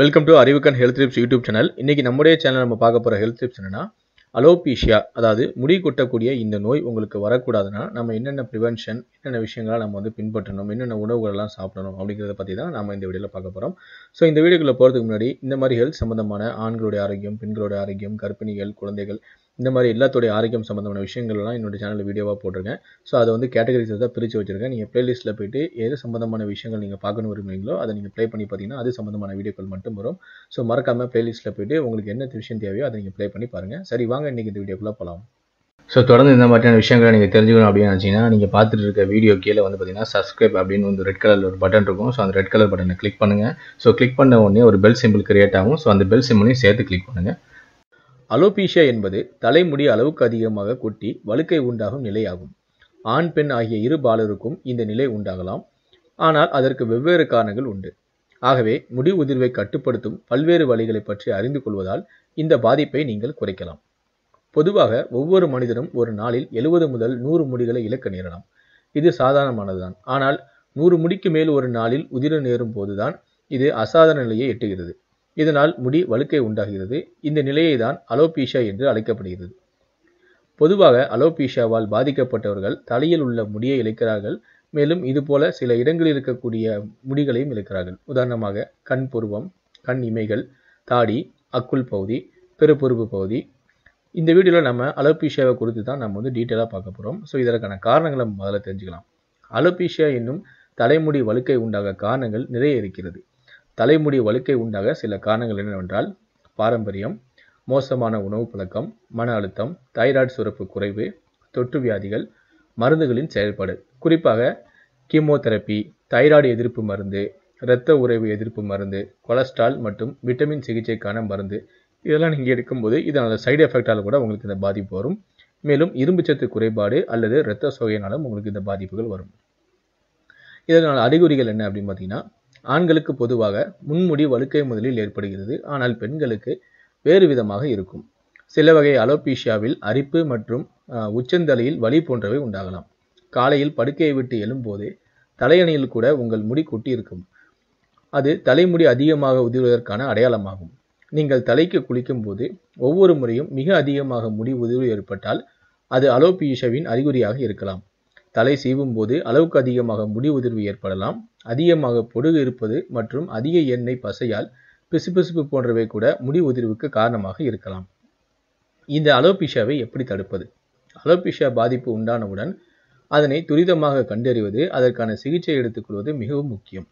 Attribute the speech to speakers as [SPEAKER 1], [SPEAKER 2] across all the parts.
[SPEAKER 1] welcome to அறிவுக்கன் health tips YouTube channel இன்றைக்கி நம்முடைய சேனல் நம்ம பார்க்க போகிற ஹெல்த் டிப்ஸ் என்னென்னா அலோபீஷியா அதாவது முடி கொட்டக்கூடிய இந்த நோய் உங்களுக்கு வரக்கூடாதுன்னா நம்ம என்னென்ன ப்ரிவென்ஷன் என்னென்ன விஷயங்களை நம்ம வந்து பின்பற்றணும் என்னென்ன உணவுகளெல்லாம் சாப்பிடணும் அப்படிங்கிறத பற்றி தான் நம்ம இந்த வீடியோவில் பார்க்க போகிறோம் ஸோ இந்த வீடியோக்குள்ளே போகிறதுக்கு முன்னாடி இந்த மாதிரி ஹெல்த் சம்மந்தமான ஆண்களுடைய ஆரோக்கியம் பெண்களுடைய ஆரோக்கியம் கர்ப்பிணிகள் குழந்தைகள் இந்த மாதிரி எல்லாத்துடைய ஆரோக்கியம் சம்மந்தமான விஷயங்கள்லாம் என்னோடய சேனலில் வீடியோவாக போட்டிருக்கேன் ஸோ அதை வந்து கேட்டகரிஸ் தான் பிரித்து வச்சுருக்கேன் நீங்கள் ப்ளேலிஸ்ட்டில் போய்ட்டு எது சம்மந்தமான விஷயங்கள் நீங்கள் பார்க்கணும் விரும்புகிறீங்களோ அதை நீங்கள் ப்ளே பண்ணி பார்த்தீங்கன்னா அது சம்மந்தமான வீடியோக்கள் மட்டும் வரும் ஸோ மறக்காமல் ப்ளேலிஸ்ட்டில் போய்ட்டு உங்களுக்கு என்ன விஷயம் தேவையோ அதை நீங்கள் ப்ளே பண்ணி பாருங்கள் சரி வாங்க இன்றைக்கி இந்த வீடியோக்குள்ளே போகலாம் ஸோ தொடர்ந்து இந்த மாதிரியான விஷயங்களை நீங்கள் தெரிஞ்சுக்கணும் அப்படின்னு நினச்சிங்கன்னா நீங்கள் பார்த்துட்டு இருக்க வீடியோ கீழே வந்து பார்த்தீங்கன்னா சப்ஸ்கிரைப் அப்படின்னு வந்து ரெட் கலர் ஒரு பட்டன் இருக்கும் ஸோ அந்த ரெட் கலர் பட்டனை கிளிக் பண்ணுங்கள் ஸோ கிளிக் பண்ண உடனே ஒரு பெல் சிம்பிள் கிரியேட் ஆகும் ஸோ அந்த பெல் சிம்பிளையும் சேர்த்து கிளிக் பண்ணுங்கள் அலோபீஷியா என்பது தலைமுடி அளவுக்கு அதிகமாக கொட்டி வழுக்கை உண்டாகும் நிலையாகும் ஆண் பெண் ஆகிய இரு பாலருக்கும் இந்த நிலை உண்டாகலாம் ஆனால் அதற்கு வெவ்வேறு காரணங்கள் உண்டு ஆகவே முடி உதிர்வை கட்டுப்படுத்தும் பல்வேறு வழிகளை பற்றி அறிந்து கொள்வதால் இந்த பாதிப்பை நீங்கள் குறைக்கலாம் பொதுவாக ஒவ்வொரு மனிதனும் ஒரு நாளில் எழுபது முதல் நூறு முடிகளை இழக்க நேரலாம் இது சாதாரணமானதுதான் ஆனால் நூறு முடிக்கு மேல் ஒரு நாளில் உதிர நேரும் போதுதான் இது அசாதாரண நிலையை எட்டுகிறது இதனால் முடி வழுக்கை உண்டாகிறது இந்த நிலையை தான் அலோபீஷா என்று அழைக்கப்படுகிறது பொதுவாக அலோபீஷாவால் பாதிக்கப்பட்டவர்கள் தலையில் உள்ள முடியை இழைக்கிறார்கள் மேலும் இதுபோல சில இடங்களில் இருக்கக்கூடிய முடிகளையும் இழைக்கிறார்கள் உதாரணமாக கண் புருவம் கண் இமைகள் தாடி அக்குள் பகுதி பெருப்பொருப்பு பகுதி இந்த வீடியோவில் நம்ம அலோபீஷியாவை குறித்து தான் நம்ம வந்து டீட்டெயிலாக பார்க்க போகிறோம் ஸோ இதற்கான காரணங்களை முதல்ல தெரிஞ்சுக்கலாம் அலோபீஷியா என்னும் தலைமுடி வழுக்கை உண்டாக காரணங்கள் நிறைய இருக்கிறது தலைமுடி வழுக்கை உண்டாக சில காரணங்கள் என்னவென்றால் பாரம்பரியம் மோசமான உணவு பழக்கம் மன அழுத்தம் தைராய்டு சுரப்பு குறைவு தொற்று வியாதிகள் மருந்துகளின் செயல்பாடு குறிப்பாக கீமோதெரப்பி தைராய்டு எதிர்ப்பு மருந்து இரத்த உறைவு எதிர்ப்பு மருந்து கொலஸ்ட்ரால் மற்றும் விட்டமின் சிகிச்சைக்கான மருந்து இதெல்லாம் நீங்கள் எடுக்கும்போது இதனால் சைடு எஃபெக்டால் கூட உங்களுக்கு இந்த பாதிப்பு வரும் மேலும் இரும்புச்சத்து குறைபாடு அல்லது இரத்த சோகையினாலும் உங்களுக்கு இந்த பாதிப்புகள் வரும் இதனால் அறிகுறிகள் என்ன அப்படின்னு பார்த்தீங்கன்னா ஆண்களுக்கு பொதுவாக முன்முடி வழுக்கை முதலில் ஏற்படுகிறது ஆனால் பெண்களுக்கு வேறு விதமாக இருக்கும் சில வகை அலோபீஷியாவில் அரிப்பு மற்றும் உச்சந்தலையில் வலி போன்றவை உண்டாகலாம் காலையில் படுக்கையை விட்டு எழும்போது தலையணையில் கூட உங்கள் முடி கொட்டியிருக்கும் அது தலைமுடி அதிகமாக உதிர்வதற்கான அடையாளமாகும் நீங்கள் தலைக்கு குளிக்கும் போது ஒவ்வொரு முறையும் மிக அதிகமாக முடி உதிர்வு ஏற்பட்டால் அது அலோபீஷாவின் அறிகுறியாக இருக்கலாம் தலை சீவும் போது அளவுக்கு அதிகமாக முடி உதிர்வு ஏற்படலாம் அதிகமாக பொடுகு இருப்பது மற்றும் அதிக எண்ணெய் பசையால் பிசுபிசுப்பு போன்றவை கூட முடி உதிர்வுக்கு காரணமாக இருக்கலாம் இந்த அலோபிஷாவை எப்படி தடுப்பது அலோபிஷா பாதிப்பு உண்டானவுடன் அதனை துரிதமாக கண்டறிவது அதற்கான சிகிச்சை எடுத்துக்கொள்வது மிகவும் முக்கியம்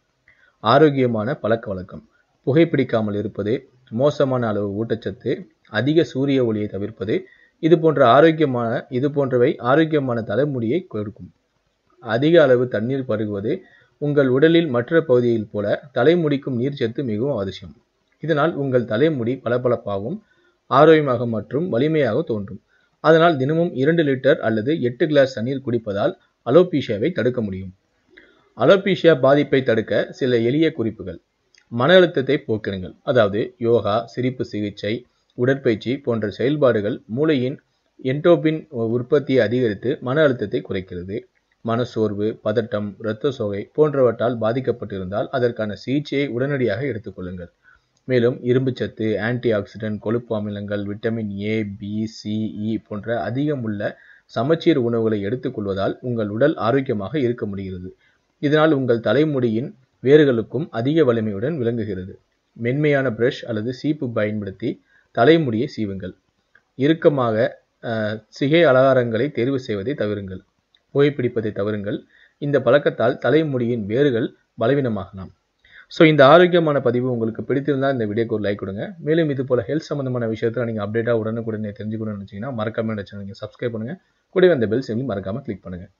[SPEAKER 1] ஆரோக்கியமான பழக்க வழக்கம் புகைப்பிடிக்காமல் இருப்பது மோசமான அளவு ஊட்டச்சத்து அதிக சூரிய ஒளியை தவிர்ப்பது இது போன்ற ஆரோக்கியமான இது போன்றவை ஆரோக்கியமான தலைமுடியை கொடுக்கும் அதிக அளவு தண்ணீர் பருகுவது உங்கள் உடலில் மற்ற பகுதியில் போல தலைமுடிக்கும் நீர்ச்சத்து மிகவும் அவசியம் இதனால் உங்கள் தலைமுடி பளபளப்பாகவும் ஆரோக்கியமாக மற்றும் வலிமையாக தோன்றும் அதனால் தினமும் இரண்டு லிட்டர் அல்லது எட்டு கிளாஸ் தண்ணீர் குடிப்பதால் அலோபீஷியாவை தடுக்க முடியும் அலோபீஷியா பாதிப்பை தடுக்க சில எளிய குறிப்புகள் மன அழுத்தத்தை போக்கிடுங்கள் அதாவது யோகா சிரிப்பு சிகிச்சை உடற்பயிற்சி போன்ற செயல்பாடுகள் மூளையின் என்டோபின் உற்பத்தியை அதிகரித்து மன அழுத்தத்தை குறைக்கிறது மனச்சோர்வு பதட்டம் இரத்த சோகை போன்றவற்றால் பாதிக்கப்பட்டிருந்தால் அதற்கான சிகிச்சையை உடனடியாக எடுத்துக்கொள்ளுங்கள் மேலும் இரும்புச்சத்து ஆன்டி ஆக்சிடென்ட் கொழுப்பு அமிலங்கள் விட்டமின் ஏ பி சிஇ போன்ற அதிகம் உள்ள சமச்சீர் உணவுகளை எடுத்துக்கொள்வதால் உங்கள் உடல் ஆரோக்கியமாக இருக்க முடிகிறது இதனால் உங்கள் தலைமுடியின் வேர்களுக்கும் அதிக வலிமையுடன் விளங்குகிறது மென்மையான பிரஷ் அல்லது சீப்பு பயன்படுத்தி தலைமுடியை சீவுங்கள் இறுக்கமாக சிகை அலகாரங்களை தேர்வு செய்வதை தவிருங்கள் புகைப்பிடிப்பதை தவிருங்கள் இந்த பழக்கத்தால் தலைமுடியின் வேர்கள் பலவீனமாகலாம் ஸோ இந்த ஆரோக்கியமான பதிவு உங்களுக்கு பிடித்திருந்தால் இந்த வீடியோக்கு ஒரு லைக் கொடுங்க மேலும் இது போல் ஹெல்த் சம்மந்தமான விஷயத்தில் நீங்கள் அப்டேட்டாக உடனுக்குடனே தெரிஞ்சுக்கணும்னு நினச்சிங்கன்னா மறக்காமல் நினச்சி நீங்கள் சப்ஸ்கிரைப் பண்ணுங்கள் கூட அந்த பெல் செய்யும் மறக்காமல் கிளிக் பண்ணுங்கள்